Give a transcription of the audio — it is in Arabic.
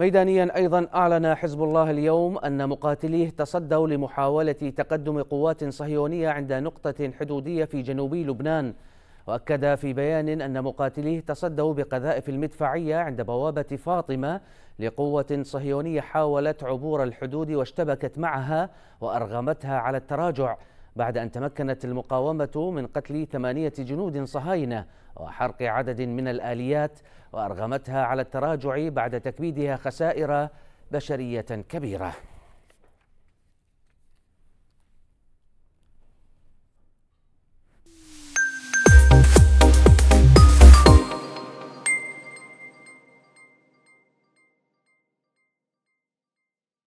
ميدانيا أيضا أعلن حزب الله اليوم أن مقاتليه تصدوا لمحاولة تقدم قوات صهيونية عند نقطة حدودية في جنوبي لبنان وأكد في بيان أن مقاتليه تصدوا بقذائف المدفعية عند بوابة فاطمة لقوة صهيونية حاولت عبور الحدود واشتبكت معها وأرغمتها على التراجع بعد أن تمكنت المقاومة من قتل ثمانية جنود صهاينة وحرق عدد من الآليات وأرغمتها على التراجع بعد تكبيدها خسائر بشرية كبيرة